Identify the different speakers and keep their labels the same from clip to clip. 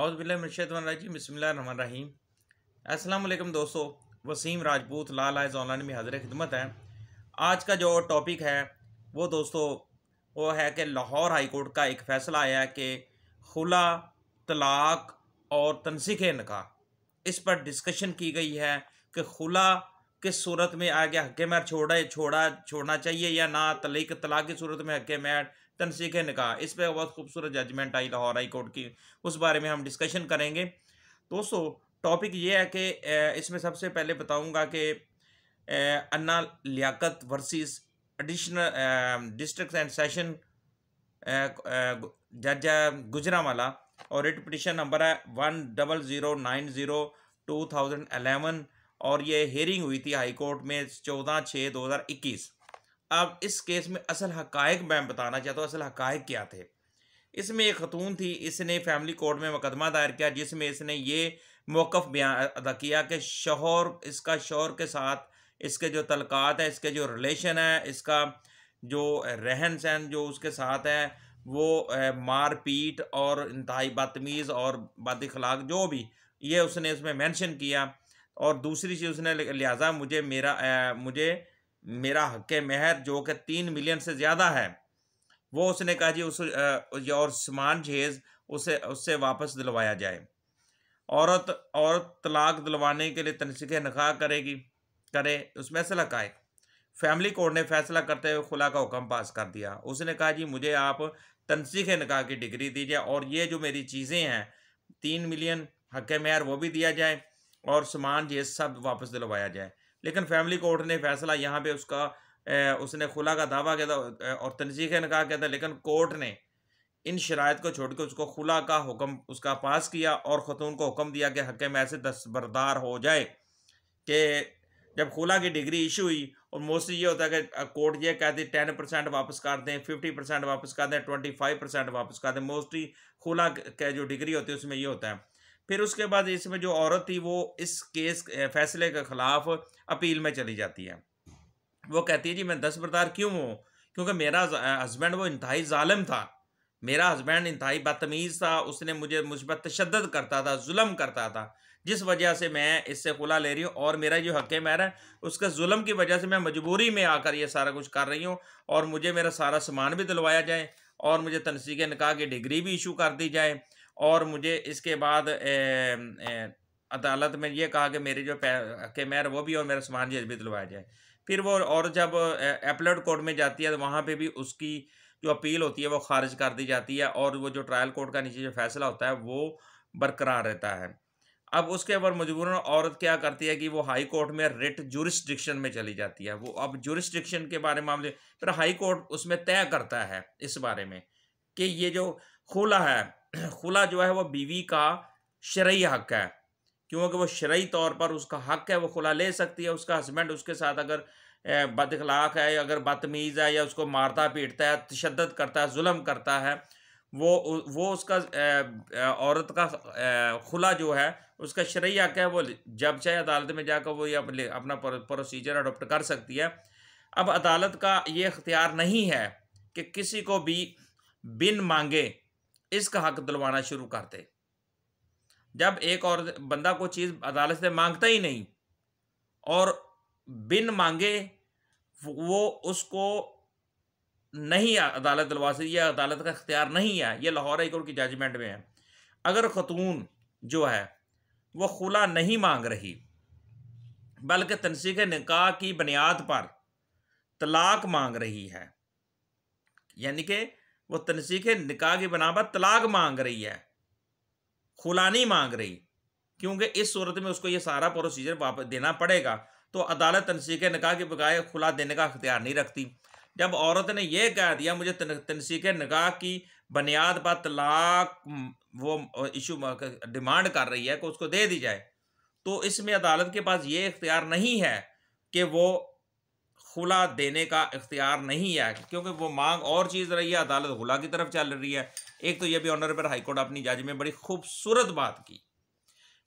Speaker 1: अवज़बिल्लाशतवानरजीम बसमीम अस्सलाम दोस्तों वसीम राजपूत लाल आज ऑनलाइन में हाजिर खिदमत है आज का जो टॉपिक है वो दोस्तों वो है कि लाहौर हाई कोर्ट का एक फ़ैसला आया है कि खुला तलाक और तनसीख नका इस पर डिस्कशन की गई है कि खुला किस सूरत में आ गया हक मैर छोड़ा छोड़ा छोड़ना चाहिए या ना तलीक तलाक की सूरत में हक मैर तनसीख निका इस पर बहुत खूबसूरत जजमेंट आई लाहौर हाई कोर्ट की उस बारे में हम डिस्कशन करेंगे दोस्तों टॉपिक ये है कि इसमें सबसे पहले बताऊंगा कि Anna Liaquat versus additional district and session जज गुजरावाला और रिट पटिशन नंबर है one double zero nine zero two thousand eleven और ये हेयरिंग हुई थी हाई कोर्ट में चौदह छः दो हज़ार इक्कीस अब इस केस में असल हकायक मैं बताना चाहता हूँ असल हकायक क्या थे इसमें एक खतून थी इसने फैमिली कोर्ट में मुकदमा दायर किया जिसमें इसने ये मौक़ बयान अदा किया कि शोहर इसका शोहर के साथ इसके जो तलक़ात है इसके जो रिलेशन है इसका जो रहन सहन जो उसके साथ है वो मारपीट और इंतहाई बदतमीज़ और बद अखलाक जो भी ये उसने उसमें मेंशन किया और दूसरी चीज़ उसने लिहाजा मुझे मेरा आ, मुझे मेरा हक महर जो कि तीन मिलियन से ज़्यादा है वो उसने कहा जी उस और समान जहेज उसे उससे वापस दिलवाया जाए औरत औरत तलाक दिलवाने के लिए तनसीक नखा करेगी करे उसमें फैसला का फैमिली कोर्ट ने फैसला करते हुए खुला का हुक्म पास कर दिया उसने कहा जी मुझे आप तनसीक नकाह की डिग्री दीजिए और ये जो मेरी चीज़ें हैं तीन मिलियन हक महर वो भी दिया जाए और समान जहेज़ सब वापस दिलवाया जाए लेकिन फैमिली कोर्ट ने फैसला यहाँ पे उसका ए, उसने खुला का दावा किया था और तनजीक नका किया था लेकिन कोर्ट ने इन शरात को छोड़ के उसको खुला का हुक्म उसका पास किया और ख़तून को हुक्म दिया कि हक में ऐसे दस्तबरदार हो जाए कि जब खुला की डिग्री इशू हुई और मोस्टली ये होता है कि कोर्ट ये कहती टेन परसेंट वापस कर दें फिफ्टी परसेंट वापस कर दें ट्वेंटी फाइव परसेंट वापस कर दें मोस्टली खुला के जो डिग्री होती है उसमें ये होता है फिर उसके बाद इसमें जो औरत थी वो इस केस फैसले के ख़िलाफ़ अपील में चली जाती है वो कहती है जी मैं दस बरदार क्यों हूँ क्योंकि मेरा हस्बैंड वो इंतहाई ालम था मेरा हस्बैंड इंतहाई बदतमीज़ था उसने मुझे मुझ पर तशद करता था जुल्म करता था जिस वजह से मैं इससे खुला ले रही हूँ और मेरा जो हक मैर है उसके जुल्म की वजह से मैं मजबूरी में आकर ये सारा कुछ कर रही हूँ और मुझे मेरा सारा सामान भी दिलवाया जाए और मुझे तनसीक निकाह की डिग्री भी इशू कर दी जाए और मुझे इसके बाद ए, ए, अदालत में ये कहा कि मेरे जो के मैर वो भी और मेरा सामान जज भी दिलवाया जाए फिर वो और जब अपलोड कोर्ट में जाती है तो वहाँ पे भी उसकी जो अपील होती है वो खारिज कर दी जाती है और वो जो ट्रायल कोर्ट का नीचे जो फैसला होता है वो बरकरार रहता है अब उसके ऊपर मजबूरन औरत क्या करती है कि वो हाई कोर्ट में रिट जुरिस्ट्रिक्शन में चली जाती है वो अब जुरिस्डिक्शन के बारे में मामले फिर हाई कोर्ट उसमें तय करता है इस बारे में कि ये जो खुला है खुला जो है वह बीवी का शरय हक है क्योंकि वह शरय तौर पर उसका हक है वह खुला ले सकती है उसका हस्बैंड उसके साथ अगर बदखलाक है अगर बदतमीज़ है या उसको मारता पीटता है तशद करता है म करता है वो वो उसका औरत का खुला जो है उसका शरय हक है वो जब चाहे अदालत में जाकर वो ये अपना प्रोसीजर अडोप्ट कर सकती है अब अदालत का ये अख्तियार नहीं है कि किसी को भी बिन मांगे इसका हक दिलवाना शुरू करते जब एक और बंदा को चीज़ अदालत से मांगता ही नहीं और बिन मांगे वो उसको नहीं अदालत दिलवा सकती या अदालत का अख्तियार नहीं है ये लाहौर हाई कोर्ट की जजमेंट में है अगर खतून जो है वो खुला नहीं मांग रही बल्कि तनसीख निकाह की बुनियाद पर तलाक मांग रही है यानी कि वो तनसीक निका की बना पर तलाक मांग रही है खुला नहीं मांग रही क्योंकि इस सूरत में उसको ये सारा प्रोसीजर वापस देना पड़ेगा तो अदालत तनसीक निका के बगा खुला देने का अख्तियार नहीं रखती जब औरत ने यह कह दिया मुझे तनसीक निका की बुनियाद पर तलाक वो इशू डिमांड कर रही है कि उसको दे दी जाए तो इसमें अदालत के पास ये इख्तियार नहीं है कि वो खुला देने का इख्तियार नहीं है क्योंकि वो मांग और चीज़ रही है अदालत खुला की तरफ चल रही है एक तो ये भी ऑनरेबल हाईकोर्ट अपनी जज में बड़ी खूबसूरत बात की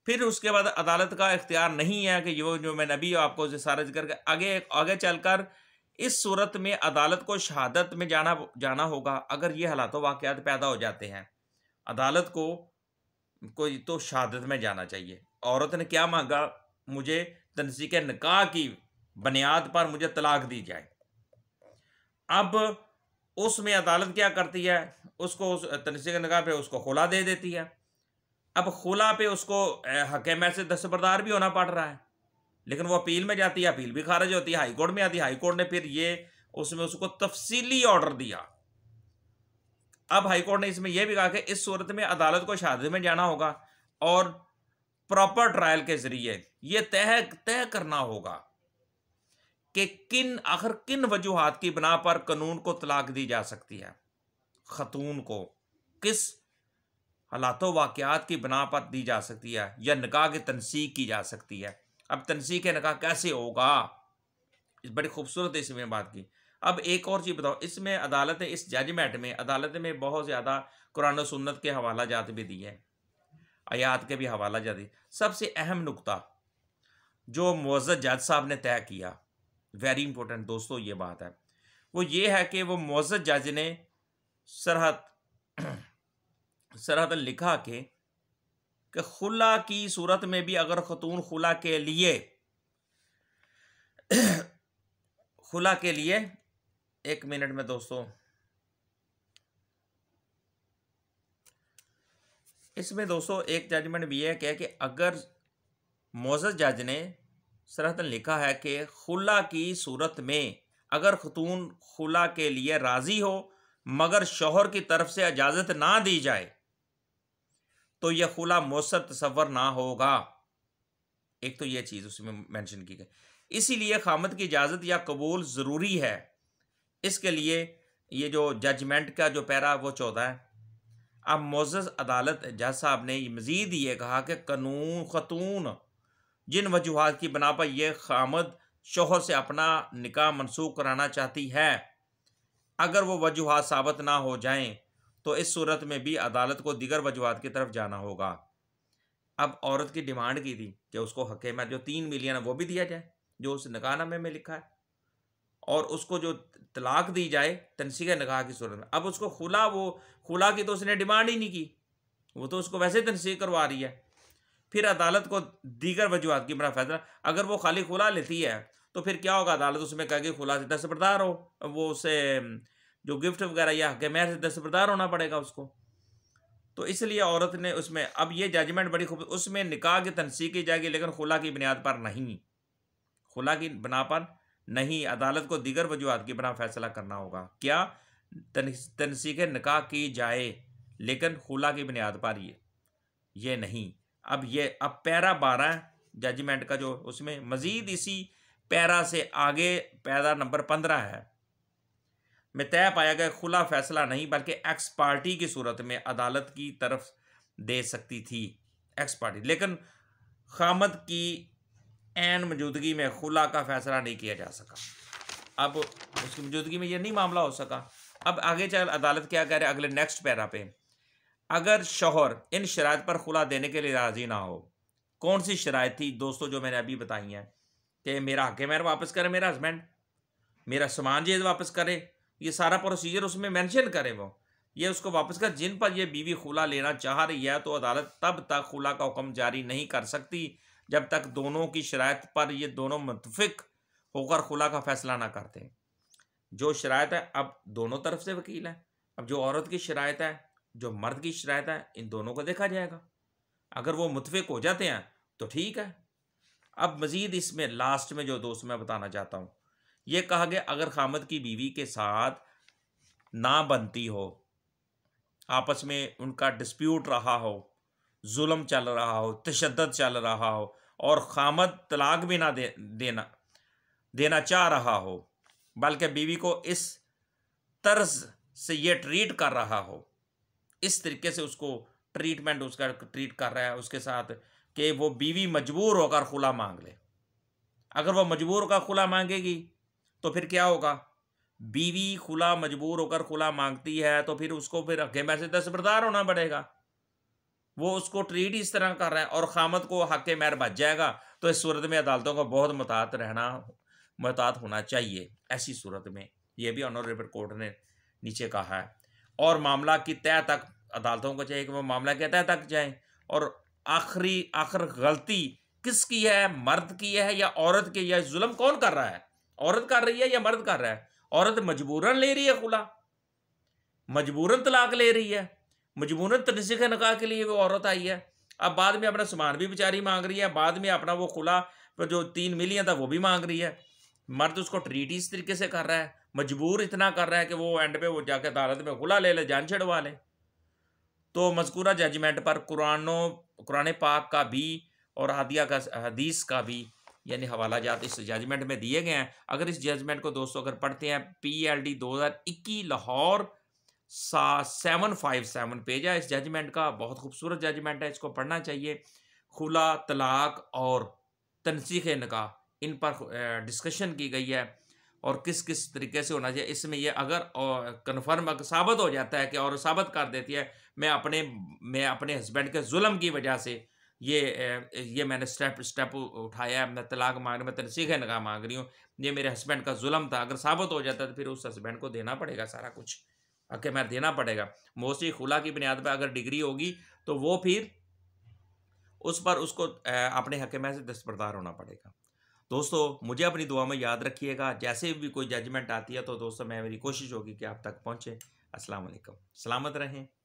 Speaker 1: फिर उसके बाद अदालत का इख्तियार नहीं है कि वो जो मैंने अभी आपको सारा करके आगे आगे चलकर इस सूरत में अदालत को शहादत में जाना जाना होगा अगर ये हालात वाक़ात पैदा हो जाते हैं अदालत को कोई तो शहादत में जाना चाहिए औरत ने क्या मांगा मुझे तनसीक निकाह की बुनियाद पर मुझे तलाक दी जाए अब उसमें अदालत क्या करती है उसको उस तनसी के निकाह पर उसको खुला दे देती है अब खुला पे उसको हकम से दस्तबरदार भी होना पड़ रहा है लेकिन वो अपील में जाती है अपील भी खारिज होती है हाईकोर्ट में आती है हाईकोर्ट ने फिर ये उसमें उसको तफसीली ऑर्डर दिया अब हाईकोर्ट ने इसमें यह भी कहा कि इस सूरत में अदालत को शादी में जाना होगा और प्रॉपर ट्रायल के ज़रिए यह तय तय करना होगा कि किन आखिर किन वजूहत की बिना पर कानून को तलाक दी जा सकती है खतून को किस हालात वाक्यात की बिना पर दी जा सकती है या निकाह की तनसीक की जा सकती है अब तनसीक निकाह कैसे होगा इस बड़ी खूबसूरत इसमें बात की अब एक और चीज़ बताओ इसमें अदालत इस जजमेंट में अदालत में बहुत ज़्यादा कुरान सुन्नत के हवाला जात भी दिए हैं आयात के भी हवाला जाती सबसे अहम नुकता जो मुआज़ जज साहब ने तय किया वेरी इंपॉर्टेंट दोस्तों ये बात है वो ये है कि वो मोजत जज ने सरहद सरहद लिखा के कि खुला की सूरत में भी अगर खतून खुला के लिए खुला के लिए एक मिनट में दोस्तों इसमें दोस्तों एक जजमेंट भी है क्या कि अगर मोजद जज ने सरहतन लिखा है कि खुला की सूरत में अगर खतून खुला के लिए राज़ी हो मगर शोहर की तरफ से इजाज़त ना दी जाए तो यह खुला मौसर तस्वर ना होगा एक तो यह चीज़ उसमें मेंशन की गई इसीलिए खामद की इजाज़त या कबूल ज़रूरी है इसके लिए ये जो जजमेंट का जो पैरा वो चौदह है अब मोज़ अदालत जज साहब ने मज़ीद ये कहा कि कानून खतून जिन वजूहत की बना पर यह खामद शोहर से अपना निकाह मनसूख कराना चाहती है अगर वो वजूहत साबित ना हो जाएं तो इस सूरत में भी अदालत को दिगर वजूहत की तरफ जाना होगा अब औरत की डिमांड की थी कि उसको हक़े में जो तीन मिलियन है वो भी दिया जाए जो उस नकाहनामे में लिखा है और उसको जो तलाक दी जाए तनसीख नकाह की सूरत में अब उसको खुला वो खुला की तो उसने डिमांड ही नहीं की वो तो उसको वैसे तनसीख करवा रही है फिर अदालत को दीगर वजूहत की बना फैसला अगर वो खाली खुला लेती है तो फिर क्या होगा अदालत उसमें कहेगी से दस्तबरदार हो वो उसे जो गिफ्ट वगैरह या हक मेहर से दस्तबरदार होना पड़ेगा उसको तो इसलिए औरत ने उसमें अब ये जजमेंट बड़ी खूब उसमें निकाह की तनसीक की जाएगी लेकिन खुला की बुनियाद पर नहीं खुला की बना पर नहीं अदालत को दीगर वजूहत की बना फैसला करना होगा क्या तनसीख निकाह की जाए लेकिन खुला की बुनियाद पर ये ये नहीं अब ये अब पैरा बारह जजमेंट का जो उसमें मजीद इसी पैरा से आगे पैरा नंबर पंद्रह है में तय पाया गया खुला फैसला नहीं बल्कि एक्स पार्टी की सूरत में अदालत की तरफ दे सकती थी एक्स पार्टी लेकिन खामद की एन मौजूदगी में खुला का फैसला नहीं किया जा सका अब उसकी मौजूदगी में यह नहीं मामला हो सका अब आगे चल अदालत क्या कह रहे अगले नेक्स्ट पैरा पे अगर शोहर इन शरात पर खुला देने के लिए राज़ी ना हो कौन सी शरात थी दोस्तों जो मैंने अभी बताई हैं कि मेरा हक मैर वापस करे मेरा हस्बैंड मेरा सामान जेज वापस करे ये सारा प्रोसीजर उसमें मैंशन करे वो ये उसको वापस कर जिन पर यह बीवी खुला लेना चाह रही है तो अदालत तब तक खुला का हुक्म जारी नहीं कर सकती जब तक दोनों की शरात पर ये दोनों मुतफिक होकर खुला का फैसला ना करते जो शरात है अब दोनों तरफ से वकील है अब जो औरत की शरात है जो मर्द की शरायत है इन दोनों को देखा जाएगा अगर वो मुतफिक हो जाते हैं तो ठीक है अब मज़ीद इसमें लास्ट में जो दोस्त मैं बताना चाहता हूँ ये कहा गया अगर खामद की बीवी के साथ ना बनती हो आपस में उनका डिस्प्यूट रहा हो जुल्म चल रहा हो तशद चल रहा हो और खामद तलाक भी ना दे देना देना चाह रहा हो बल्कि बीवी को इस तर्ज से ये ट्रीट कर रहा हो इस तरीके से उसको ट्रीटमेंट उसका ट्रीट कर रहा है उसके साथ कि वो बीवी मजबूर होकर खुला मांग ले अगर वो मजबूर होकर खुला मांगेगी तो फिर क्या होगा बीवी खुला मजबूर होकर खुला मांगती है तो फिर उसको फिर अगे मैसे दस्तबरदार होना पड़ेगा वो उसको ट्रीट इस तरह कर रहा है और खामद को हक मैर बच जाएगा तो इस सूरत में अदालतों को बहुत मतात रहना मतात होना चाहिए ऐसी सूरत में यह भी ऑनरेबल कोर्ट ने नीचे कहा है और मामला की तय तक अदालतों को चाहिए कि वह मामला की तय तक जाए और आखिरी आखिर गलती किसकी है मर्द की है या औरत की है जुल्म कौन कर रहा है औरत कर रही है या मर्द कर रहा है औरत मजबूरन ले रही है खुला मजबूरन तलाक ले रही है मजबूरन तनसीख नकाह के लिए वो औरत आई है अब बाद में अपना सामान भी बेचारी मांग रही है बाद में अपना वो खुला जो तीन मिलियन था वो भी मांग रही है मर्द उसको ट्रीट इस तरीके से कर रहा है मजबूर इतना कर रहा है कि वो एंड पे वो जाके अदालत में खुला ले ले जान छिड़वा ले तो मजकूरा जजमेंट पर कुरानों कुरान पाक का भी और हदिया का हदीस का भी यानी हवाला जात इस जजमेंट में दिए गए हैं अगर इस जजमेंट को दोस्तों अगर पढ़ते हैं पी एल डी दो हज़ार इक्की लाहौर सा सेवन फाइव सेवन पेज है इस जजमेंट का बहुत खूबसूरत जजमेंट है इसको पढ़ना चाहिए खुला तलाक और तनसीख निका इन पर डिस्कशन की गई है और किस किस तरीके से होना चाहिए इसमें यह अगर कन्फर्म साबित हो जाता है कि और साबित कर देती है मैं अपने मैं अपने हस्बैंड के जुल्म की वजह से ये ये मैंने स्टेप स्टेप उठाया मैं तलाक मांग रही मैं तनसीख नगाह मांग रही हूँ ये मेरे हस्बैंड का जुल्म था अगर साबित हो जाता है तो फिर उस हस्बैंड को देना पड़ेगा सारा कुछ अके मैं देना पड़ेगा मोस्टली खुला की बुनियाद पर अगर डिग्री होगी तो वो फिर उस पर उसको अपने हकमे से दस्तबरदार होना पड़ेगा दोस्तों मुझे अपनी दुआ में याद रखिएगा जैसे भी कोई जजमेंट आती है तो दोस्तों मैं मेरी कोशिश होगी कि आप तक पहुँचें असलकम सलामत रहें